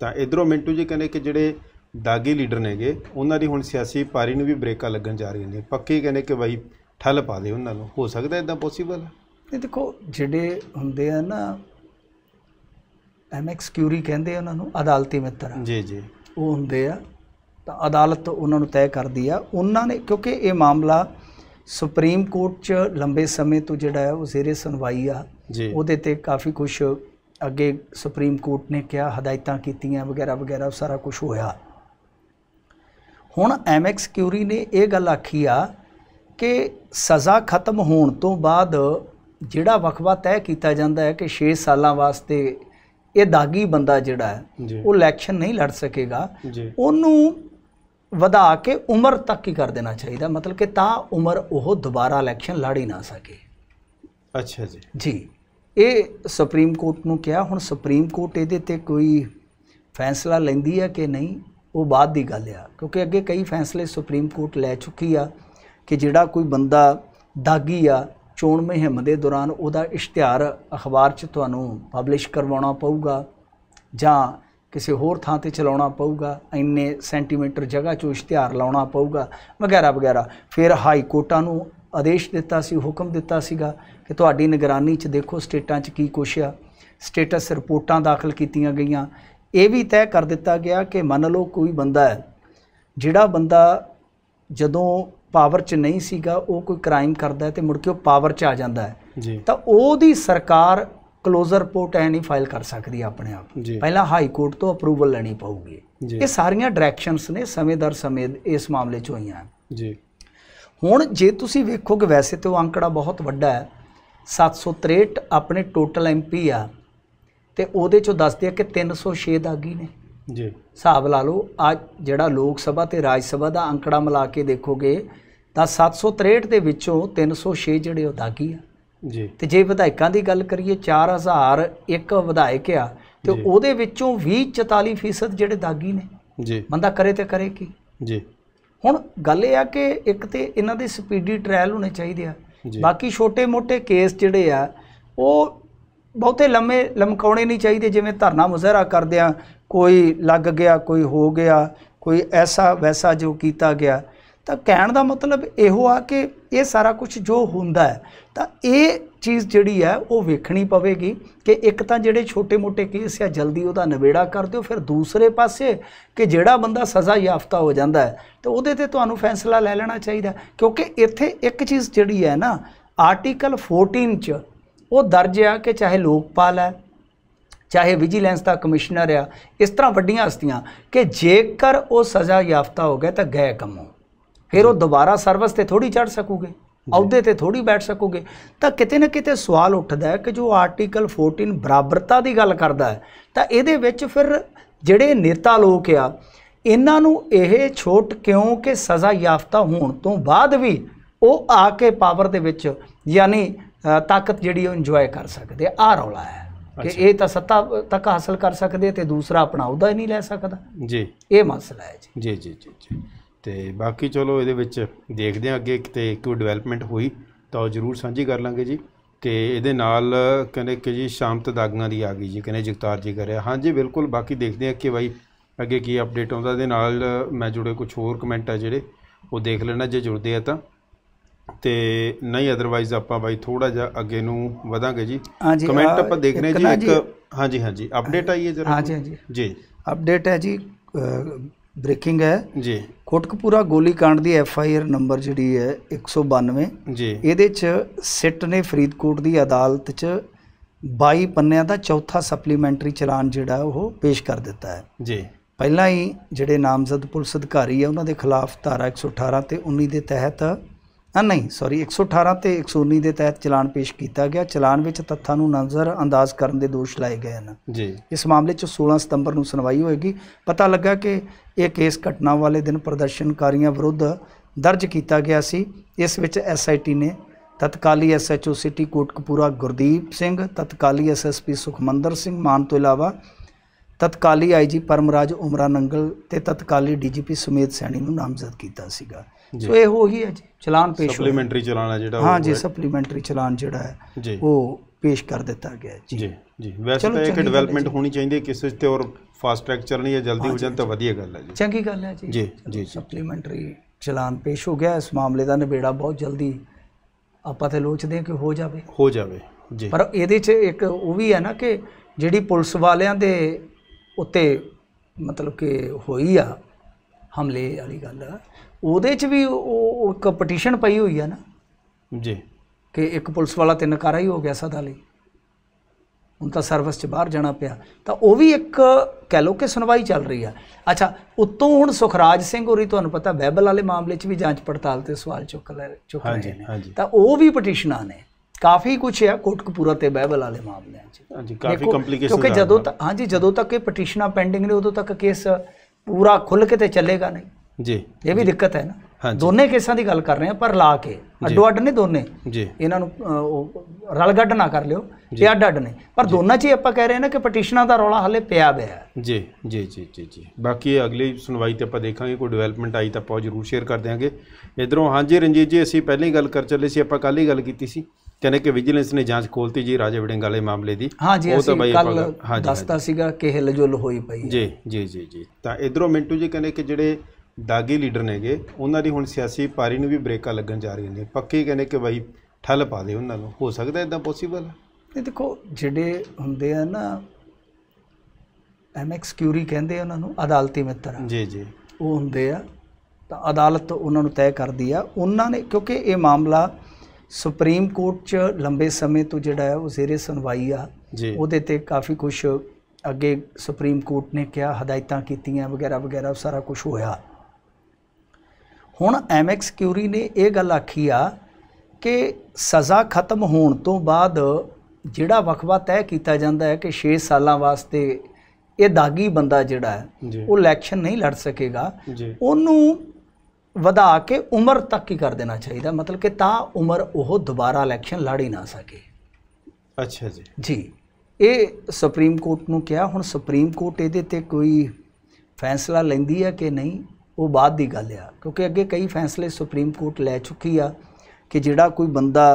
ਤਾਂ ਇਧਰੋਂ ਮਿੰਟੂ ਜੀ ਕਹਿੰਦੇ ਕਿ ਜਿਹੜੇ ਦਾਗੀ ਲੀਡਰ ਨੇਗੇ ਉਹਨਾਂ ਦੀ ਹੁਣ ਸਿਆਸੀ ਪਾਰੀ ਨੂੰ ਵੀ ਬ੍ਰੇਕਾ ਲੱਗਣ ਜਾ ਰਹੀਆਂ ਨੇ ਪੱਕੇ ਕਹਿੰਦੇ ਕਿ ਭਾਈ ਠੱਲ ਪਾ ਦੇ ਉਹਨਾਂ ਨੂੰ ਹੋ ਸਕਦਾ ਇਦਾਂ ਪੋਸੀਬਲ ਇਹ ਦੇਖੋ ਜਿਹੜੇ ਹੁੰਦੇ ਆ ਨਾ ਐਮਐਕਸ ਕਿਊਰੀ ਕਹਿੰਦੇ ਉਹਨਾਂ ਨੂੰ ਅਦਾਲਤੀ ਮਿੱਤਰ ਜੀ ਜੀ ਉਹ ਹੁੰਦੇ ਆ ਤਾਂ ਅਦਾਲਤ ਉਹਨਾਂ ਨੂੰ ਤੈਅ ਕਰਦੀ ਆ ਉਹਨਾਂ ਨੇ ਕਿਉਂਕਿ ਇਹ ਮਾਮਲਾ ਸੁਪਰੀਮ ਕੋਰਟ 'ਚ ਲੰਬੇ ਸਮੇਂ ਤੋਂ ਜਿਹੜਾ ਹੈ ਉਹ ਜ਼ੇਰੇ ਸੁਣਵਾਈ ਆ ਉਹਦੇ ਤੇ ਕਾਫੀ ਕੁਝ ਅੱਗੇ ਸੁਪਰੀਮ ਕੋਰਟ ਨੇ ਕਿਹਾ ਹਦਾਇਤਾਂ ਕੀਤੀਆਂ ਵਗੈਰਾ ਵਗੈਰਾ ਸਾਰਾ ਕੁਝ ਹੋਇਆ ਹੁਣ ਐਮਐਕਸ ਕਿਊਰੀ ਨੇ ਇਹ ਗੱਲ ਆਖੀ ਆ ਕਿ ਸਜ਼ਾ ਖਤਮ ਹੋਣ ਤੋਂ ਬਾਅਦ ਜਿਹੜਾ ਵਕਵਾ ਤੈਅ ਕੀਤਾ ਜਾਂਦਾ ਹੈ ਕਿ 6 ਸਾਲਾਂ ਵਾਸਤੇ ਇਹ ਦਾਗੀ ਬੰਦਾ ਜਿਹੜਾ ਹੈ ਉਹ ਇਲੈਕਸ਼ਨ ਨਹੀਂ ਲੜ ਸਕੇਗਾ ਉਹਨੂੰ ਵਧਾ ਕੇ ਉਮਰ ਤੱਕ ਹੀ ਕਰ ਦੇਣਾ ਚਾਹੀਦਾ ਮਤਲਬ ਕਿ ਤਾਂ ਉਮਰ ਉਹ ਦੁਬਾਰਾ ਇਲੈਕਸ਼ਨ ਲੜ ਹੀ ਨਾ ਸਕੇ ਅੱਛਾ ਜੀ ਜੀ ਇਹ ਸੁਪਰੀਮ ਕੋਰਟ ਨੂੰ ਕਿਹਾ ਹੁਣ ਸੁਪਰੀਮ ਕੋਰਟ ਇਹਦੇ ਤੇ ਕੋਈ ਫੈਸਲਾ ਲੈਂਦੀ ਹੈ ਕਿ ਨਹੀਂ ਉਹ ਬਾਅਦ ਦੀ ਗੱਲ ਆ ਕਿਉਂਕਿ ਅੱਗੇ ਕਈ ਫੈਸਲੇ ਸੁਪਰੀਮ ਕੋਰਟ ਲੈ ਚੁੱਕੀ ਆ ਕਿ ਜਿਹੜਾ ਕੋਈ ਬੰਦਾ ਦਾਗੀ ਆ ਚੋਣ ਮਹਿੰਮ ਦੇ ਦੌਰਾਨ ਉਹਦਾ ਇਸ਼ਤਿਹਾਰ ਅਖਬਾਰ 'ਚ ਤੁਹਾਨੂੰ ਪਬਲਿਸ਼ ਕਰਵਾਉਣਾ ਪਊਗਾ ਜਾਂ ਕਿਸੇ ਹੋਰ ਥਾਂ ਤੇ ਚਲਾਉਣਾ ਪਊਗਾ ਇੰਨੇ ਸੈਂਟੀਮੀਟਰ ਜਗ੍ਹਾ 'ਚ ਇਸ਼ਤਿਹਾਰ ਲਾਉਣਾ ਪਊਗਾ ਵਗੈਰਾ ਵਗੈਰਾ ਫਿਰ ਹਾਈ ਕੋਰਟਾਂ ਨੂੰ ਆਦੇਸ਼ ਦਿੱਤਾ ਸੀ ਹੁਕਮ ਦਿੱਤਾ ਸੀਗਾ ਕਿ ਤੁਹਾਡੀ ਨਿਗਰਾਨੀ 'ਚ ਦੇਖੋ ਸਟੇਟਾਂ 'ਚ ਕੀ ਕੁਛ ਆ ਸਟੇਟਸ ਰਿਪੋਰਟਾਂ ਦਾਖਲ ਕੀਤੀਆਂ ਗਈਆਂ ਇਹ ਵੀ ਤੈਅ ਕਰ ਦਿੱਤਾ ਗਿਆ ਕਿ ਮੰਨ ਲਓ ਕੋਈ ਬੰਦਾ ਹੈ ਜਿਹੜਾ ਬੰਦਾ ਜਦੋਂ ਪਾਵਰ 'ਚ ਨਹੀਂ ਸੀਗਾ ਉਹ ਕੋਈ ਕ੍ਰਾਈਮ ਕਰਦਾ ਤੇ ਮੁੜ ਕੇ ਉਹ ਪਾਵਰ 'ਚ ਆ ਜਾਂਦਾ ਹੈ ਤਾਂ ਉਹਦੀ ਸਰਕਾਰ ਕਲੋਜ਼ਰ ਰਿਪੋਰਟ ਐ ਨਹੀਂ ਫਾਈਲ ਕਰ ਸਕਦੀ ਆਪਣੇ ਆਪ ਪਹਿਲਾਂ ਹਾਈ ਕੋਰਟ ਤੋਂ ਅਪਰੂਵਲ ਲੈਣੀ ਪਊਗੀ ਇਹ ਸਾਰੀਆਂ ਡਾਇਰੈਕਸ਼ਨਸ ਨੇ ਸਮੇਂ ਦਰ ਸਮੇਂ ਇਸ ਮਾਮਲੇ 'ਚ ਹੋਈਆਂ ਜੀ ਹੁਣ ਜੇ ਤੁਸੀਂ ਵੇਖੋਗੇ ਵੈਸੇ ਤੇ ਉਹ ਅੰਕੜਾ ਬਹੁਤ ਵੱਡਾ ਹੈ 763 ਆਪਣੇ ਟੋਟਲ ਐਮਪੀ ਆ ਤੇ ਉਹਦੇ ਚੋਂ ਦੱਸਦੇ ਆ ਕਿ 306 ਦਾਗੀ ਨੇ ਜੀ ਹਿਸਾਬ ਲਾ ਲਓ ਆ ਜਿਹੜਾ ਲੋਕ ਸਭਾ ਤੇ ਰਾਜ ਸਭਾ ਦਾ ਅੰਕੜਾ ਮਿਲਾ ਕੇ ਦੇਖੋਗੇ ਤਾਂ 763 ਦੇ ਵਿੱਚੋਂ 306 ਜਿਹੜੇ ਉਹ ਦਾਗੀ ਆ ਜੀ ਤੇ ਜੇ ਵਿਧਾਇਕਾਂ ਦੀ ਗੱਲ ਕਰੀਏ 4001 ਵਿਧਾਇਕ ਆ ਤੇ ਉਹਦੇ ਵਿੱਚੋਂ 20 44% ਜਿਹੜੇ ਦਾਗੀ ਨੇ ਜੀ ਬੰਦਾ ਕਰੇ ਤੇ ਕਰੇ ਕੀ ਜੀ ਹੁਣ ਗੱਲ ਇਹ ਆ ਕਿ ਇੱਕ ਤੇ ਇਹਨਾਂ ਦੇ ਸਪੀਡੀ ਟ੍ਰਾਇਲ ਹੋਣੇ ਚਾਹੀਦੇ ਆ ਬਾਕੀ ਛੋਟੇ-ਮੋਟੇ ਕੇਸ ਜਿਹੜੇ ਆ ਉਹ ਬਹੁਤੇ ਲੰਮੇ ਲਮਕਾਉਣੇ ਨਹੀਂ ਚਾਹੀਦੇ ਜਿਵੇਂ ਧਰਨਾ ਮੁਜ਼ਾਹਰਾ ਕਰਦੇ ਆ ਕੋਈ ਲੱਗ ਗਿਆ ਕੋਈ ਹੋ ਗਿਆ ਕੋਈ ਐਸਾ ਵੈਸਾ ਜੋ ਕੀਤਾ ਗਿਆ ਤਾਂ ਕਹਿਣ ਦਾ ਮਤਲਬ ਇਹੋ ਆ ਕਿ ਇਹ ਸਾਰਾ ਕੁਝ ਜੋ ਹੁੰਦਾ ਹੈ ਤਾਂ ਇਹ ਚੀਜ਼ ਜਿਹੜੀ ਹੈ ਉਹ ਵੇਖਣੀ ਪਵੇਗੀ ਕਿ ਇੱਕ ਤਾਂ ਜਿਹੜੇ ਛੋਟੇ-ਮੋਟੇ ਕੇਸ ਆ ਜਲਦੀ ਉਹਦਾ ਨਵੇੜਾ ਕਰ ਦਿਓ ਫਿਰ ਦੂਸਰੇ ਪਾਸੇ ਕਿ ਜਿਹੜਾ ਬੰਦਾ ਸਜ਼ਾ ਯਾਫਤਾ ਹੋ ਜਾਂਦਾ ਹੈ ਤੇ ਉਹਦੇ ਤੇ ਤੁਹਾਨੂੰ ਫੈਸਲਾ ਲੈ ਲੈਣਾ ਚਾਹੀਦਾ ਕਿਉਂਕਿ ਇੱਥੇ ਇੱਕ ਚੀਜ਼ ਜਿਹੜੀ ਹੈ ਨਾ ਆਰਟੀਕਲ 14 ਚ ਉਹ ਦਰਜ ਆ ਕਿ ਚਾਹੇ ਲੋਕਪਾਲ ਹੈ ਚਾਹੇ ਵਿਜੀਲੈਂਸ ਦਾ ਕਮਿਸ਼ਨਰ ਆ ਇਸ ਤਰ੍ਹਾਂ ਵੱਡੀਆਂ ਹਸਤੀਆਂ ਕਿ ਜੇਕਰ ਉਹ ਸਜ਼ਾ ਯਾਫਤਾ ਹੋ ਗਿਆ ਤਾਂ ਗਏ ਕੰਮੋਂ ਫਿਰ ਉਹ ਦੁਬਾਰਾ ਸਰਵਿਸ ਤੇ ਥੋੜੀ ਚੜ ਸਕੂਗੇ ਅਹੁਦੇ ਤੇ ਥੋੜੀ ਬੈਠ ਸਕੋਗੇ ਤਾਂ ਕਿਤੇ ਨਾ ਕਿਤੇ ਸਵਾਲ ਉੱਠਦਾ ਹੈ ਕਿ ਜੋ ਆਰਟੀਕਲ 14 ਬਰਾਬਰਤਾ ਦੀ ਗੱਲ ਕਰਦਾ ਹੈ ਤਾਂ ਇਹਦੇ ਵਿੱਚ ਫਿਰ ਜਿਹੜੇ ਨੇਤਾ ਲੋਕ ਆ ਇਹਨਾਂ ਨੂੰ ਇਹ ਛੋਟ ਕਿਉਂ ਕਿ ਸਜ਼ਾ ਯਾਫਤਾ ਹੋਣ ਤੋਂ ਬਾਅਦ ਵੀ ਉਹ ਆ ਕੇ ਪਾਵਰ ਦੇ ਵਿੱਚ ਯਾਨੀ ਤਾਕਤ ਜਿਹੜੀ ਉਹ ਇੰਜੋਏ ਕਰ ਸਕਦੇ ਆ ਰੌਲਾ ਹੈ ਕਿ ਇਹ ਤਾਂ ਸੱਤਾ ਤੱਕ ਹਾਸਲ ਕਰ ਸਕਦੇ ਤੇ ਦੂਸਰਾ ਆਪਣਾ ਉਹਦਾ ਹੀ ਨਹੀਂ ਲੈ ਸਕਦਾ ਜੀ ਇਹ ਮਸਲਾ ਹੈ ਜੀ ਜੀ ਜੀ ਜੀ ਤੇ ਬਾਕੀ ਚਲੋ ਇਹਦੇ ਵਿੱਚ ਦੇਖਦੇ ਆ ਅੱਗੇ ਕਿਤੇ ਕੋਈ ਡਿਵੈਲਪਮੈਂਟ ਹੋਈ ਤਾਂ ਜ਼ਰੂਰ ਸਾਂਝੀ ਕਰ ਲਾਂਗੇ ਜੀ ਤੇ ਇਹਦੇ ਨਾਲ ਕਹਿੰਦੇ ਕਿ ਜੀ ਸ਼ਾਮਤ ਦਾਗਾਂ ਦੀ ਆ ਗਈ ਜੀ ਕਹਿੰਦੇ ਜਗਤਾਰ ਜੀ ਕਰਿਆ ਹਾਂਜੀ ਬਿਲਕੁਲ ਬਾਕੀ ਦੇਖਦੇ ਆ ਕਿ ਭਾਈ ਅੱਗੇ ਕੀ ਅਪਡੇਟ ਆਉਂਦਾ ਇਹਦੇ ਨਾਲ ਮੈਂ ਜੁੜੇ ਕੁਝ ਹੋਰ ਕਮੈਂਟ ਆ ਜਿਹੜੇ ਉਹ ਦੇਖ ਲੈਣਾ ਜੇ ਜੁੜਦੇ ਆ ਤਾਂ ਤੇ ਨਹੀਂ ਅਦਰਵਾਈਜ਼ ਆਪਾਂ ਬਾਈ ਥੋੜਾ ਜਿਹਾ ਅੱਗੇ ਨੂੰ ਵਧਾਂਗੇ ਜੀ ਕਮੈਂਟ ਆਪਾਂ ਦੇਖ ਰਹੇ ਜੀ ਇੱਕ ਹਾਂਜੀ ਹਾਂਜੀ ਅਪਡੇਟ ਆਈ ਹੈ ਜਰਾ ਹਾਂਜੀ ਹਾਂਜੀ ਜੀ ਅਪਡੇਟ ਹੈ ਜੀ ਬ੍ਰੇਕਿੰਗ ਹੈ ਜੀ ਕੋਟਕਪੂਰਾ ਗੋਲੀकांड ਦੀ ਐਫ ਆਈ ਆਰ ਨੰਬਰ ਜਿਹੜੀ ਹੈ 192 ਜੀ ਇਹਦੇ ਚ ਸਿੱਟ ਨੇ ਫਰੀਦਕੋਟ ਦੀ ਅਦਾਲਤ ਚ 22 ਪੰਨਿਆਂ ਦਾ ਚੌਥਾ ਸਪਲੀਮੈਂਟਰੀ ਚਲਾਨ ਜਿਹੜਾ ਉਹ ਪੇਸ਼ ਕਰ ਦਿੱਤਾ ਹੈ ਜੀ ਪਹਿਲਾਂ ਹੀ ਜਿਹੜੇ ਨਾਮਜ਼ਦ ਪੁਲਿਸ ਅਧਿਕਾਰੀ ਆ ਉਹਨਾਂ ਦੇ ਖਿਲਾਫ ਧਾਰਾ 118 ਤੇ 19 ਦੇ ਤਹਿਤ ਹਾਂ ਨਹੀਂ ਸੌਰੀ 118 ਤੇ 119 ਦੇ ਤਹਿਤ ਚਲਾਨ ਪੇਸ਼ ਕੀਤਾ ਗਿਆ ਚਲਾਨ ਵਿੱਚ ਤੱਥਾਂ ਨੂੰ ਨਜ਼ਰ ਅੰਦਾਜ਼ ਕਰਨ ਦੇ ਦੋਸ਼ ਲਾਏ ਗਏ ਹਨ ਜੀ ਇਸ ਮਾਮਲੇ 'ਚ 16 ਸਤੰਬਰ ਨੂੰ ਸੁਣਵਾਈ ਹੋਏਗੀ ਪਤਾ ਲੱਗਾ ਕਿ ਇਹ ਕੇਸ ਘਟਨਾ ਵਾਲੇ ਦਿਨ ਪ੍ਰਦਰਸ਼ਨਕਾਰੀਆਂ ਵਿਰੁੱਧ ਦਰਜ ਕੀਤਾ ਗਿਆ ਸੀ ਇਸ ਵਿੱਚ ਐਸਆਈਟੀ ਨੇ ਤਤਕਾਲੀ ਐਸਐਚਓ ਸਿਟੀ ਕੋਟਕਪੂਰਾ ਗੁਰਦੀਪ ਸਿੰਘ ਤਤਕਾਲੀ ਐਸਐਸਪੀ ਸੁਖਮੰਦਰ ਸਿੰਘ ਮਾਨ ਤੋਂ ਇਲਾਵਾ ਤਤਕਾਲੀ ਆਈਜੀ ਪਰਮਰਾਜ ਉਮਰਾ ਨੰਗਲ ਤੇ ਤਤਕਾਲੀ ਡੀਜੀਪੀ ਸੁਮੇਤ ਸੈਣੀ ਨੂੰ ਨਾਮਜ਼ਦ ਕੀਤਾ ਸੀਗਾ ਸੋ ਇਹ ਹੋ ਹੀ ਹੈ ਜੀ ਚਲਾਨ ਪੇਸ਼ ਸਪਲੀਮੈਂਟਰੀ ਚਲਾਨ ਹੈ ਜਿਹੜਾ ਹਾਂ ਜੀ ਸਪਲੀਮੈਂਟਰੀ ਚਲਾਨ ਜਿਹੜਾ ਹੈ ਉਹ ਪੇਸ਼ ਕਰ ਦਿੱਤਾ ਗਿਆ ਜੀ ਜੀ ਵੈਸੇ ਤਾਂ ਇੱਕ ਡਿਵੈਲਪਮੈਂਟ ਹੋਣੀ ਚਾਹੀਦੀ ਹੈ ਕਿਸੇ ਤੇ ਔਰ ਫਾਸਟ ਟਰੈਕ ਚੱਲਣੀ ਹੈ ਜਲਦੀ ਹੋ ਜਾਣ ਤਾਂ ਵਧੀਆ ਗੱਲ ਹੈ ਜੀ ਚੰਗੀ ਗੱਲ ਹੈ ਜੀ ਜੀ ਜੀ ਸਪਲੀਮੈਂਟਰੀ ਚਲਾਨ ਪੇਸ਼ ਹੋ ਗਿਆ ਇਸ ਮਾਮਲੇ ਦਾ ਨਿਬੇੜਾ ਬਹੁਤ ਜਲਦੀ ਆਪਾਂ ਤੇ ਲੋਚਦੇ ਹਾਂ ਕਿ ਹੋ ਜਾਵੇ ਹੋ ਜਾਵੇ ਜੀ ਪਰ ਇਹਦੇ 'ਚ ਇੱਕ ਉਹ ਵੀ ਹੈ ਨਾ ਕਿ ਜਿਹੜੀ ਪੁਲਿਸ ਵਾਲਿਆਂ ਦੇ ਉੱਤੇ ਮਤਲਬ ਕਿ ਹੋਈ ਆ ਹਮਲੇ ਵਾਲੀ ਗੱਲ ਉਹਦੇ 'ਚ ਵੀ ਉਹ ਇੱਕ ਪਟੀਸ਼ਨ ਪਈ ਹੋਈ ਆ ਨਾ ਜੀ ਕਿ ਇੱਕ ਪੁਲਿਸ ਵਾਲਾ ਤਿੰਨ ਕਾਰਾ ਹੀ ਹੋ ਗਿਆ ਸਦਾ ਲਈ ਹੁਣ ਤਾਂ ਸਰਵਿਸ 'ਚ ਬਾਹਰ ਜਾਣਾ ਪਿਆ ਤਾਂ ਉਹ ਵੀ ਇੱਕ ਕਹਿ ਲੋ ਕਿ ਸੁਣਵਾਈ ਚੱਲ ਰਹੀ ਆ ਅੱਛਾ ਉਤੋਂ ਹੁਣ ਸੁਖਰਾਜ ਸਿੰਘ ਹੋਰੀ ਤੁਹਾਨੂੰ ਪਤਾ ਬੈਬਲ ਵਾਲੇ ਮਾਮਲੇ 'ਚ ਵੀ ਜਾਂਚ ਪੜਤਾਲ ਤੇ ਸਵਾਲ ਚੁੱਕ ਲੈ ਚੁੱਕ ਰਹੇ ਨੇ ਤਾਂ ਉਹ ਵੀ ਪਟੀਸ਼ਨਾਂ ਨੇ ਕਾਫੀ ਕੁਝ ਹੈ ਕੋਟਕਪੂਰਾ ਤੇ ਬਾਈਬਲ ਵਾਲੇ ਮਾਮਲੇ 'ਚ ਹਾਂਜੀ ਕਾਫੀ ਕੰਪਲਿਕੇਸ਼ਨ ਕਿਉਂਕਿ ਜਦੋਂ ਤੱਕ ਹਾਂਜੀ ਜਦੋਂ ਤੱਕ ਇਹ ਪਟੀਸ਼ਨਾਂ ਪੈਂਡਿੰਗ ਨੇ ਉਦੋਂ ਤੱਕ ਕੇਸ ਪੂਰਾ ਖੁੱਲ ਕੇ ਤੇ ਚੱਲੇਗਾ ਨਹੀਂ ਜੀ ਇਹ ਵੀ ਦਿੱਕਤ ਹੈ ਨਾ ਦੋਨੇ ਕੇਸਾਂ ਦੀ ਗੱਲ ਕਰ ਰਹੇ ਆ ਪਰ ਲਾ ਕੇ ਅੱਡੋ ਅੱਡ ਨੇ ਦੋਨੇ ਜੀ ਇਹਨਾਂ ਨੂੰ ਉਹ ਰਲ ਗੱਡ ਨਾ ਕਰ ਲਿਓ ਇਹ ਅੱਡ ਅੱਡ ਨੇ ਪਰ ਦੋਨਾਂ 'ਚ ਹੀ ਆਪਾਂ ਕਹਿ ਰਹੇ ਨਾ ਕਿ ਪਟੀਸ਼ਨਾਂ ਦਾ ਰੌਲਾ ਹਲੇ ਪਿਆ ਹੋਇਆ ਹੈ ਜੀ ਜੀ ਜੀ ਜੀ ਜੀ ਬਾਕੀ ਅਗਲੀ ਸੁਣਵਾਈ ਤੇ ਆਪਾਂ ਦੇਖਾਂਗੇ ਕੋਈ ਡਿਵੈਲਪਮੈਂਟ ਆਈ ਤਾਂ ਆਪਾਂ ਜ਼ਰੂਰ ਸ਼ੇਅਰ ਕਰ ਦੇਾਂਗੇ ਇਧਰੋਂ ਹਾਂਜੀ ਰਣਜੀਤ ਜੀ ਅਸੀਂ ਪਹਿਲਾਂ ਹੀ ਗੱਲ ਕਰ ਚੱਲੇ ਸੀ ਆਪਾਂ ਕੱਲ ਹੀ ਗੱਲ ਕੀਤੀ ਸੀ ਕਹਿੰਦੇ ਕਿ ਵਿਜੀਲੈਂਸ ਨੇ ਜਾਂਚ ਖੋਲਤੀ ਜੀ ਰਾਜੇ ਵੜਿੰਗ ਵਾਲੇ ਮਾਮਲੇ ਦੀ ਹਾਂ ਜੀ ਉਹ ਤਾਂ ਬਈ ਕੱਲ ਦੱਸਤਾ ਸੀਗਾ ਕਿ ਹਿਲਜੁਲ ਹੋਈ ਪਈ ਜੀ ਜੀ ਜੀ ਜੀ ਤਾਂ ਇਧਰੋਂ ਮਿੰਟੂ ਜੀ ਕਹਿੰਦੇ ਕਿ ਜਿਹੜੇ ਦਾਗੀ ਲੀਡਰ ਨੇਗੇ ਉਹਨਾਂ ਦੀ ਹੁਣ ਸਿਆਸੀ ਪਾਰੀ ਨੂੰ ਵੀ ਬ੍ਰੇਕਾ ਲੱਗਣ ਜਾ ਰਹੀ ਨੇ ਪੱਕੀ ਕਹਿੰਦੇ ਕਿ ਬਈ ਠੱਲ ਪਾ ਦੇ ਉਹਨਾਂ ਨੂੰ ਹੋ ਸਕਦਾ ਇਦਾਂ ਪੋਸੀਬਲ ਇਹ ਦੇਖੋ ਜਿਹੜੇ ਹੁੰਦੇ ਆ ਨਾ ਐਮਐਕਸ ਕਿਊਰੀ ਕਹਿੰਦੇ ਉਹਨਾਂ ਨੂੰ ਅਦਾਲਤੀ ਮਿੱਤਰ ਜੀ ਜੀ ਉਹ ਹੁੰਦੇ ਆ ਤਾਂ ਅਦਾਲਤ ਉਹਨਾਂ ਨੂੰ ਤੈਅ ਕਰਦੀ ਆ ਉਹਨਾਂ ਨੇ ਕਿਉਂਕਿ ਇਹ ਮਾਮਲਾ ਸੁਪਰੀਮ ਕੋਰਟ 'ਚ ਲੰਬੇ ਸਮੇਂ ਤੋਂ ਜਿਹੜਾ ਹੈ ਉਹ ਜ਼ੇਰੇ ਸੁਣਵਾਈ ਆ ਉਹਦੇ ਤੇ ਕਾਫੀ ਕੁਝ ਅੱਗੇ ਸੁਪਰੀਮ ਕੋਰਟ ਨੇ ਕਿਹਾ ਹਦਾਇਤਾਂ ਕੀਤੀਆਂ ਵਗੈਰਾ ਵਗੈਰਾ ਸਾਰਾ ਕੁਝ ਹੋਇਆ ਹੁਣ ਐਮਐਕਸ ਕਿਊਰੀ ਨੇ ਇਹ ਗੱਲ ਆਖੀ ਆ ਕਿ ਸਜ਼ਾ ਖਤਮ ਹੋਣ ਤੋਂ ਬਾਅਦ ਜਿਹੜਾ ਵਕਫਾ ਤੈਅ ਕੀਤਾ ਜਾਂਦਾ ਹੈ ਕਿ 6 ਸਾਲਾਂ ਵਾਸਤੇ ਇਹ ਦਾਗੀ ਬੰਦਾ ਜਿਹੜਾ ਹੈ ਉਹ ਇਲੈਕਸ਼ਨ ਨਹੀਂ ਲੜ ਸਕੇਗਾ ਉਹਨੂੰ ਵਧਾ ਕੇ ਉਮਰ ਤੱਕ ਹੀ ਕਰ ਦੇਣਾ ਚਾਹੀਦਾ ਮਤਲਬ ਕਿ ਤਾਂ ਉਮਰ ਉਹ ਦੁਬਾਰਾ ਇਲੈਕਸ਼ਨ ਲੜ ਹੀ ਨਾ ਸਕੇ ਅੱਛਾ ਜੀ ਜੀ ਇਹ ਸੁਪਰੀਮ ਕੋਰਟ ਨੂੰ ਕਿਹਾ ਹੁਣ ਸੁਪਰੀਮ ਕੋਰਟ ਇਹਦੇ ਤੇ ਕੋਈ ਫੈਸਲਾ ਲੈਂਦੀ ਹੈ ਕਿ ਨਹੀਂ ਉਹ ਬਾਅਦ ਦੀ ਗੱਲ ਆ ਕਿਉਂਕਿ ਅੱਗੇ ਕਈ ਫੈਸਲੇ ਸੁਪਰੀਮ ਕੋਰਟ ਲੈ ਚੁੱਕੀ ਆ ਕਿ ਜਿਹੜਾ ਕੋਈ ਬੰਦਾ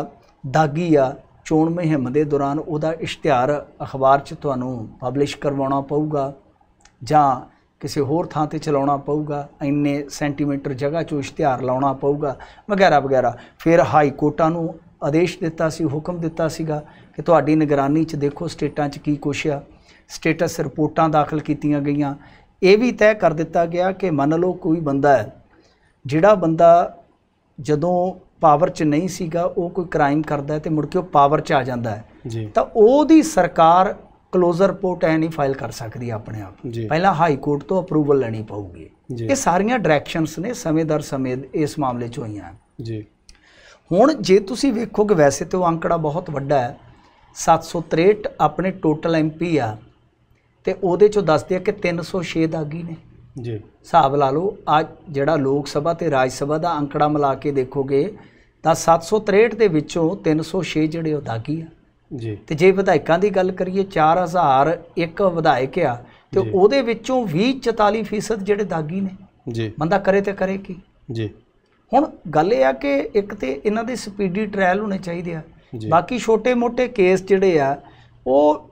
ਦਾਗੀ ਆ ਚੋਣ ਮਹਿੰਮ ਦੇ ਦੌਰਾਨ ਉਹਦਾ ਇਸ਼ਤਿਹਾਰ ਅਖਬਾਰ 'ਚ ਤੁਹਾਨੂੰ ਪਬਲਿਸ਼ ਕਰਵਾਉਣਾ ਪਊਗਾ ਜਾਂ ਕਿਸੇ ਹੋਰ ਥਾਂ ਤੇ ਚਲਾਉਣਾ ਪਊਗਾ ਇੰਨੇ ਸੈਂਟੀਮੀਟਰ ਜਗ੍ਹਾ ਚੋਂ ਇਸ਼ਤਿਹਾਰ ਲਾਉਣਾ ਪਊਗਾ ਵਗੈਰਾ ਵਗੈਰਾ ਫਿਰ ਹਾਈ ਕੋਰਟਾਂ ਨੂੰ ਆਦੇਸ਼ ਦਿੱਤਾ ਸੀ ਹੁਕਮ ਦਿੱਤਾ ਸੀਗਾ ਕਿ ਤੁਹਾਡੀ ਨਿਗਰਾਨੀ 'ਚ ਦੇਖੋ ਸਟੇਟਾਂ 'ਚ ਕੀ ਕੁਛ ਆ ਸਟੇਟਸ ਰਿਪੋਰਟਾਂ ਦਾਖਲ ਕੀਤੀਆਂ ਗਈਆਂ ਇਹ ਵੀ ਤੈਅ ਕਰ ਦਿੱਤਾ ਗਿਆ ਕਿ ਮੰਨ ਲਓ ਕੋਈ ਬੰਦਾ ਹੈ ਜਿਹੜਾ ਬੰਦਾ ਜਦੋਂ ਪਾਵਰ 'ਚ ਨਹੀਂ ਸੀਗਾ ਉਹ ਕੋਈ ਕ੍ਰਾਈਮ ਕਰਦਾ ਤੇ ਮੁੜ ਕੇ ਉਹ ਪਾਵਰ 'ਚ ਆ ਜਾਂਦਾ ਹੈ ਤਾਂ ਉਹਦੀ ਸਰਕਾਰ ਕਲੋਜ਼ਰ ਰਿਪੋਰਟ ਐ ਨਹੀਂ ਫਾਈਲ ਕਰ ਸਕਦੀ ਆਪਣੇ ਆਪ ਪਹਿਲਾਂ ਹਾਈ ਕੋਰਟ ਤੋਂ ਅਪਰੂਵਲ ਲੈਣੀ ਪਊਗੀ ਇਹ ਸਾਰੀਆਂ ਡਾਇਰੈਕਸ਼ਨਸ ਨੇ ਸਮੇਂਦਰ ਸਮੇਂ ਇਸ ਮਾਮਲੇ 'ਚ ਹੋਈਆਂ ਜੀ ਹੁਣ ਜੇ ਤੁਸੀਂ ਵੇਖੋ ਕਿ ਵੈਸੇ ਤੇ ਉਹ ਅੰਕੜਾ ਬਹੁਤ ਵੱਡਾ ਹੈ 763 ਆਪਣੇ ਟੋਟਲ ਐਮਪੀ ਆ ਤੇ ਉਹਦੇ ਚੋਂ ਦੱਸਦੇ ਆ ਕਿ 306 ਦਾਗੀ ਨੇ ਜੀ ਹਿਸਾਬ ਲਾ ਲਓ ਆ ਜਿਹੜਾ ਲੋਕ ਸਭਾ ਤੇ ਰਾਜ ਸਭਾ ਦਾ ਅੰਕੜਾ ਮਿਲਾ ਕੇ ਦੇਖੋਗੇ ਤਾਂ 763 ਦੇ ਵਿੱਚੋਂ 306 ਜਿਹੜੇ ਉਹ ਦਾਗੀ ਆ ਜੀ ਤੇ ਜੇ ਵਿਧਾਇਕਾਂ ਦੀ ਗੱਲ ਕਰੀਏ 4000 ਇੱਕ ਵਿਧਾਇਕ ਆ ਤੇ ਉਹਦੇ ਵਿੱਚੋਂ 20 44% ਜਿਹੜੇ ਦਾਗੀ ਨੇ ਜੀ ਬੰਦਾ ਕਰੇ ਤੇ ਕਰੇ ਕੀ ਜੀ ਹੁਣ ਗੱਲ ਇਹ ਆ ਕਿ ਇੱਕ ਤੇ ਇਹਨਾਂ ਦੇ ਸਪੀਡੀ ਟ੍ਰਾਇਲ ਹੋਣੇ ਚਾਹੀਦੇ ਆ ਬਾਕੀ ਛੋਟੇ-ਮੋਟੇ ਕੇਸ ਜਿਹੜੇ ਆ ਉਹ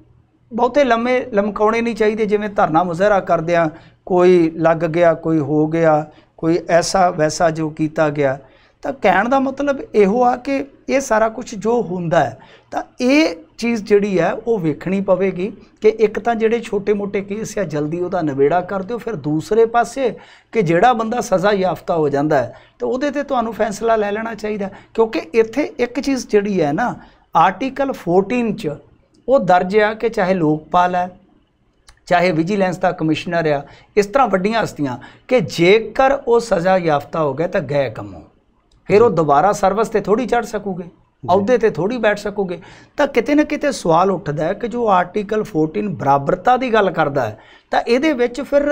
ਬਹੁਤੇ ਲੰਮੇ ਲਮਕਾਉਣੇ ਨਹੀਂ ਚਾਹੀਦੇ ਜਿਵੇਂ ਧਰਨਾ ਮੁਜ਼ਾਹਰਾ ਕਰਦੇ ਆ ਕੋਈ ਲੱਗ ਗਿਆ ਕੋਈ ਹੋ ਗਿਆ ਕੋਈ ਐਸਾ ਵੈਸਾ ਜੋ ਕੀਤਾ ਗਿਆ ਤਾਂ ਕਹਿਣ ਦਾ ਮਤਲਬ ਇਹੋ ਆ ਕਿ ਇਹ ਸਾਰਾ ਕੁਝ ਜੋ ਹੁੰਦਾ ਹੈ ਤਾਂ ਇਹ ਚੀਜ਼ ਜਿਹੜੀ ਹੈ ਉਹ ਵੇਖਣੀ ਪਵੇਗੀ ਕਿ ਇੱਕ ਤਾਂ ਜਿਹੜੇ ਛੋਟੇ-ਮੋਟੇ ਕੇਸ ਆ ਜਲਦੀ ਉਹਦਾ ਨਿਬੇੜਾ ਕਰ ਦਿਓ ਫਿਰ ਦੂਸਰੇ ਪਾਸੇ ਕਿ ਜਿਹੜਾ ਬੰਦਾ ਸਜ਼ਾ ਯਾਫਤਾ ਹੋ ਜਾਂਦਾ ਹੈ ਤਾਂ ਉਹਦੇ ਤੇ ਤੁਹਾਨੂੰ ਫੈਸਲਾ ਲੈ ਲੈਣਾ ਚਾਹੀਦਾ ਕਿਉਂਕਿ ਇੱਥੇ ਇੱਕ ਚੀਜ਼ ਜਿਹੜੀ ਹੈ ਨਾ ਆਰਟੀਕਲ 14 ਚ ਉਹ ਦਰਜ ਆ ਕਿ ਚਾਹੇ ਲੋਕਪਾਲ ਹੈ ਚਾਹੇ ਵਿਜੀਲੈਂਸ ਦਾ ਕਮਿਸ਼ਨਰ ਆ ਇਸ ਤਰ੍ਹਾਂ ਵੱਡੀਆਂ ਹਸਤੀਆਂ ਕਿ ਜੇਕਰ ਉਹ ਸਜ਼ਾ ਯਾਫਤਾ ਹੋ ਗਿਆ ਤਾਂ ਗਏ ਕੰਮੋਂ ਫਿਰ ਉਹ ਦੁਬਾਰਾ ਸਰਵਿਸ ਤੇ ਥੋੜੀ ਚੜ ਸਕੂਗੇ ਅਹੁਦੇ ਤੇ ਥੋੜੀ ਬੈਠ ਸਕੋਗੇ ਤਾਂ ਕਿਤੇ ਨਾ ਕਿਤੇ ਸਵਾਲ ਉੱਠਦਾ ਹੈ ਕਿ ਜੋ ਆਰਟੀਕਲ 14 ਬਰਾਬਰਤਾ ਦੀ ਗੱਲ ਕਰਦਾ ਤਾਂ ਇਹਦੇ ਵਿੱਚ ਫਿਰ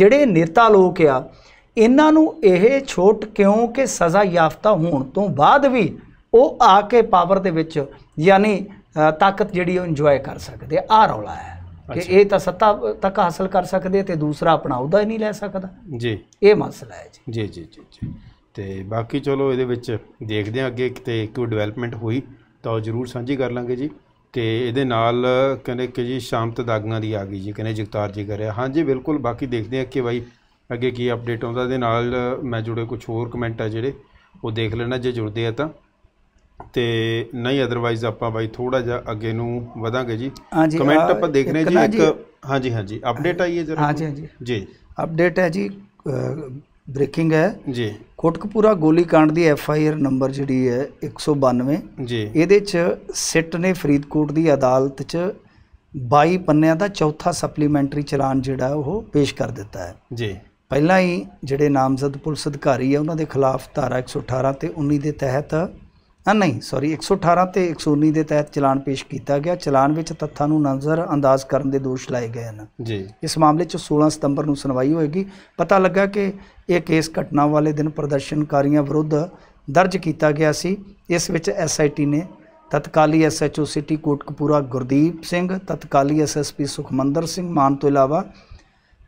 ਜਿਹੜੇ ਨੇਤਾ ਲੋਕ ਆ ਇਹਨਾਂ ਨੂੰ ਇਹ ਛੋਟ ਕਿਉਂ ਕਿ ਸਜ਼ਾ ਯਾਫਤਾ ਹੋਣ ਤੋਂ ਬਾਅਦ ਵੀ ਉਹ ਆ ਕੇ ਪਾਵਰ ਦੇ ਵਿੱਚ ਯਾਨੀ ਤਾਕਤ ਜਿਹੜੀ ਉਹ ਇੰਜੋਏ ਕਰ ਸਕਦੇ ਆ ਰੌਲਾ ਹੈ ਕਿ ਇਹ ਤਾਂ ਸੱਤਾ ਤੱਕ ਹਾਸਲ ਕਰ ਸਕਦੇ ਤੇ ਦੂਸਰਾ ਆਪਣਾ ਉਹਦਾ ਹੀ ਨਹੀਂ ਲੈ ਸਕਦਾ ਜੀ ਇਹ ਮਸਲਾ ਹੈ ਜੀ ਜੀ ਜੀ ਜੀ ਤੇ ਬਾਕੀ ਚਲੋ ਇਹਦੇ ਵਿੱਚ ਦੇਖਦੇ ਆ ਅੱਗੇ ਕਿਤੇ ਕੋਈ ਡਿਵੈਲਪਮੈਂਟ ਹੋਈ ਤਾਂ ਜਰੂਰ ਸਾਂਝੀ ਕਰ ਲਾਂਗੇ ਜੀ ਤੇ ਇਹਦੇ ਨਾਲ ਕਹਿੰਦੇ ਕਿ ਜੀ ਸ਼ਾਮਤ ਦਾਗਾਂ ਦੀ ਆ ਗਈ ਜੀ ਕਹਿੰਦੇ ਜਗਤਾਰ ਜੀ ਕਰਿਆ ਹਾਂਜੀ ਬਿਲਕੁਲ ਬਾਕੀ ਦੇਖਦੇ ਆ ਕਿ ਬਾਈ ਅੱਗੇ ਕੀ ਅਪਡੇਟ ਆਉਂਦਾ ਇਹਦੇ ਨਾਲ ਮੈਂ ਜੁੜੇ ਕੁਝ ਹੋਰ ਕਮੈਂਟ ਆ ਜਿਹੜੇ ਉਹ ਦੇਖ ਲੈਣਾ ਜੇ ਜੁੜਦੇ ਆ ਤਾਂ ਤੇ ਨਹੀਂ ਅਦਰਵਾਈਜ਼ ਆਪਾਂ ਬਾਈ ਥੋੜਾ ਜਿਹਾ ਅੱਗੇ ਨੂੰ ਵਧਾਂਗੇ ਜੀ ਕਮੈਂਟ ਆਪਾਂ ਦੇਖ ਰਹੇ ਜੀ ਇੱਕ ਹਾਂਜੀ ਹਾਂਜੀ ਅਪਡੇਟ ਆਈ ਹੈ ਜਰਾ ਹਾਂਜੀ ਹਾਂਜੀ ਜੀ ਅਪਡੇਟ ਹੈ ਜੀ ਬ੍ਰੇਕਿੰਗ ਹੈ ਜੀ ਕੋਟਕਪੂਰਾ ਗੋਲੀकांड ਦੀ ਐਫ ਆਈ ਆਰ ਨੰਬਰ ਜਿਹੜੀ ਹੈ 192 ਜੀ ਇਹਦੇ ਚ ਸਿੱਟ ਨੇ ਫਰੀਦਕੋਟ ਦੀ ਅਦਾਲਤ ਚ 22 ਪੰਨਿਆਂ ਦਾ ਚੌਥਾ ਸਪਲੀਮੈਂਟਰੀ ਚਲਾਨ ਜਿਹੜਾ ਉਹ ਪੇਸ਼ ਕਰ ਦਿੱਤਾ ਹੈ ਜੀ ਪਹਿਲਾਂ ਹੀ ਜਿਹੜੇ ਨਾਮਜ਼ਦ ਪੁਲਿਸ ਅਧਿਕਾਰੀ ਆ ਉਹਨਾਂ ਦੇ ਖਿਲਾਫ ਧਾਰਾ 118 ਤੇ 19 ਦੇ ਤਹਿਤ ਆ ਨਹੀਂ ਸੌਰੀ 118 ਤੇ 119 ਦੇ ਤਹਿਤ ਚਲਾਨ ਪੇਸ਼ ਕੀਤਾ ਗਿਆ ਚਲਾਨ ਵਿੱਚ ਤੱਥਾਂ ਨੂੰ ਨਜ਼ਰ ਅੰਦਾਜ਼ ਕਰਨ ਦੇ ਦੋਸ਼ ਲਾਏ ਗਏ ਹਨ ਜੀ ਇਸ ਮਾਮਲੇ 'ਚ 16 ਸਤੰਬਰ ਨੂੰ ਸੁਣਵਾਈ ਹੋਏਗੀ ਪਤਾ ਲੱਗਾ ਕਿ ਇਹ ਕੇਸ ਘਟਨਾ ਵਾਲੇ ਦਿਨ ਪ੍ਰਦਰਸ਼ਨਕਾਰੀਆਂ ਵਿਰੁੱਧ ਦਰਜ ਕੀਤਾ ਗਿਆ ਸੀ ਇਸ ਵਿੱਚ ਐਸਆਈਟੀ ਨੇ ਤਤਕਾਲੀ ਐਸਐਚਓ ਸਿਟੀ ਕੋਟਕਪੂਰਾ ਗੁਰਦੀਪ ਸਿੰਘ ਤਤਕਾਲੀ ਐਸਐਸਪੀ ਸੁਖਮੰਦਰ ਸਿੰਘ ਮਾਨ ਤੋਂ ਇਲਾਵਾ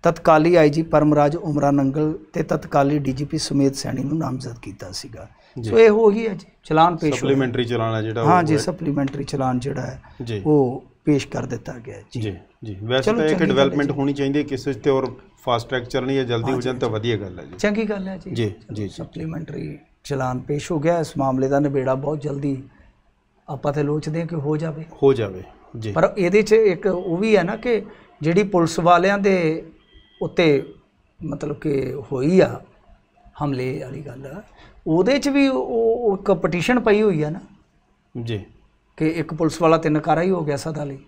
ਤਤਕਾਲੀ ਆਈਜੀ ਪਰਮਰਾਜ ਉਮਰਾ ਨੰਗਲ ਤੇ ਤਤਕਾਲੀ ਡੀਜੀਪੀ ਸੁਮੇਤ ਸੈਣੀ ਨੂੰ ਨਾਮਜ਼ਦ ਕੀਤਾ ਸੀਗਾ ਸੋ ਇਹ ਹੋ ਗਈ ਹੈ ਜੀ ਚਲਾਨ ਪੇਸ਼ ਸਪਲੀਮੈਂਟਰੀ ਚਲਾਨ ਹੈ ਜਿਹੜਾ ਹਾਂ ਜੀ ਸਪਲੀਮੈਂਟਰੀ ਚਲਾਨ ਜਿਹੜਾ ਹੈ ਉਹ ਪੇਸ਼ ਕਰ ਦਿੱਤਾ ਗਿਆ ਜੀ ਜੀ ਜੀ ਵੈਸੇ ਤਾਂ ਇੱਕ ਡਿਵੈਲਪਮੈਂਟ ਹੋਣੀ ਚਾਹੀਦੀ ਹੈ ਕਿਸੇ ਤੇ ਔਰ ਫਾਸਟ ਟਰੈਕ ਚੱਲਣੀ ਹੈ ਜਲਦੀ ਹੋ ਜਾਣ ਤਾਂ ਵਧੀਆ ਗੱਲ ਹੈ ਜੀ ਚੰਗੀ ਗੱਲ ਹੈ ਜੀ ਜੀ ਜੀ ਸਪਲੀਮੈਂਟਰੀ ਚਲਾਨ ਪੇਸ਼ ਹੋ ਗਿਆ ਇਸ ਮਾਮਲੇ ਦਾ ਨਿਬੇੜਾ ਬਹੁਤ ਜਲਦੀ ਆਪਾਂ ਤੇ ਲੋਚਦੇ ਹਾਂ ਕਿ ਹੋ ਜਾਵੇ ਹੋ ਜਾਵੇ ਜੀ ਪਰ ਇਹਦੇ 'ਚ ਇੱਕ ਉਹ ਵੀ ਹੈ ਨਾ ਕਿ ਜਿਹੜੀ ਪੁਲਿਸ ਵਾਲਿਆਂ ਦੇ ਉੱਤੇ ਮਤਲਬ ਕਿ ਹੋਈ ਆ ਹਮਲੇ ਵਾਲੀ ਗੱਲ ਉਹਦੇ 'ਚ ਵੀ ਉਹ ਇੱਕ ਪਟੀਸ਼ਨ ਪਈ ਹੋਈ ਆ ਨਾ ਜੀ ਕਿ ਇੱਕ ਪੁਲਿਸ ਵਾਲਾ ਤਿੰਨ ਕਾਰਾ ਹੀ ਹੋ ਗਿਆ ਸਦਾ ਲਈ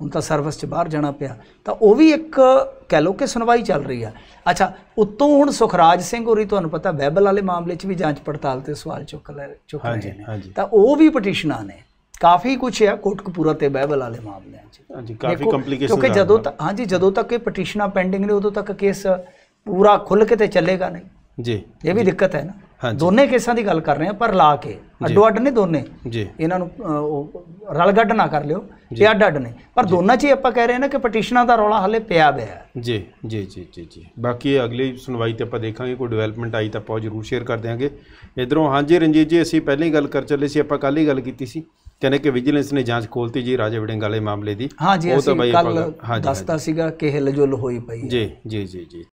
ਹੁਣ ਤਾਂ ਸਰਵਿਸ 'ਚ ਬਾਹਰ ਜਾਣਾ ਪਿਆ ਤਾਂ ਉਹ ਵੀ ਇੱਕ ਕਹਿ ਲੋ ਕਿ ਸੁਣਵਾਈ ਚੱਲ ਰਹੀ ਆ ਅੱਛਾ ਉਤੋਂ ਹੁਣ ਸੁਖਰਾਜ ਸਿੰਘ ਹੋਰੀ ਤੁਹਾਨੂੰ ਪਤਾ ਵੈਬਲ ਵਾਲੇ ਮਾਮਲੇ 'ਚ ਵੀ ਜਾਂਚ ਪੜਤਾਲ ਤੇ ਸਵਾਲ ਚੁੱਕ ਲੈ ਚੁੱਕ ਰਹੇ ਨੇ ਤਾਂ ਉਹ ਵੀ ਪਟੀਸ਼ਨਾਂ ਨੇ ਕਾਫੀ ਕੁਝ ਆ ਕੋਟਕਪੂਰਾ ਤੇ ਬਹਿਬਲ ਵਾਲੇ ਮਾਮਲੇ 'ਚ ਹਾਂਜੀ ਕਾਫੀ ਕੰਪਲਿਕੇਸ਼ਨ ਕਿਉਂਕਿ ਜਦੋਂ ਤੱਕ ਹਾਂਜੀ ਜਦੋਂ ਤੱਕ ਇਹ ਪਟੀਸ਼ਨਾਂ ਪੈਂਡਿੰਗ ਨੇ ਉਦੋਂ ਤੱਕ ਕੇਸ ਪੂਰਾ ਖੁੱਲ ਕੇ ਤੇ ਚੱਲੇਗਾ ਨਹੀਂ ਜੀ ਇਹ ਵੀ ਦਿੱਕਤ ਹੈ ਨਾ ਦੋਨੇ ਕੇਸਾਂ ਦੀ ਗੱਲ ਕਰ ਰਹੇ ਆ ਪਰ ਲਾ ਕੇ ਅੱਡੋ ਅੱਡ ਨੇ ਦੋਨੇ ਜੀ ਇਹਨਾਂ ਨੂੰ ਰਲ ਗੱਡ ਨਾ ਕਰ ਲਿਓ ਇਹ ਅੱਡ ਅੱਡ ਨੇ ਪਰ ਦੋਨਾਂ 'ਚ ਹੀ ਆਪਾਂ ਕਹਿ ਰਹੇ ਨਾ ਕਿ ਪਟੀਸ਼ਨਾਂ ਦਾ ਰੌਲਾ ਹਲੇ ਪਿਆ ਹੋਇਆ ਹੈ ਜੀ ਜੀ ਜੀ ਜੀ ਜੀ ਬਾਕੀ ਅਗਲੀ ਸੁਣਵਾਈ ਤੇ ਆਪਾਂ ਦੇਖਾਂਗੇ ਕੋਈ ਡਿਵੈਲਪਮੈਂਟ ਆਈ ਤਾਂ ਆਪਾਂ ਜ਼ਰੂਰ ਸ਼ੇਅਰ ਕਰ ਦਿਆਂਗੇ ਇਧਰੋਂ ਹਾਂਜੀ ਰਣਜੀਤ ਜੀ ਅਸੀਂ ਪਹਿਲਾਂ ਹੀ ਗੱਲ ਕਰ ਚੱਲੇ ਸੀ ਆਪਾਂ ਕੱਲ ਹੀ ਗੱਲ ਕੀਤੀ ਸੀ ਕਹਿੰਦੇ ਕਿ ਵਿਜੀਲੈਂਸ ਨੇ ਜਾਂਚ ਖੋਲਤੀ ਜੀ ਰਾਜੇ ਵੜਿੰਗਾਲੇ ਮਾਮਲੇ ਦੀ ਉਹ ਤਾਂ ਬਈ ਕੱਲ ਦੱਸਤਾ ਸੀਗਾ ਕਿ ਹਿਲਜੁਲ ਹੋਈ ਪਈ ਜੀ ਜੀ ਜੀ ਜੀ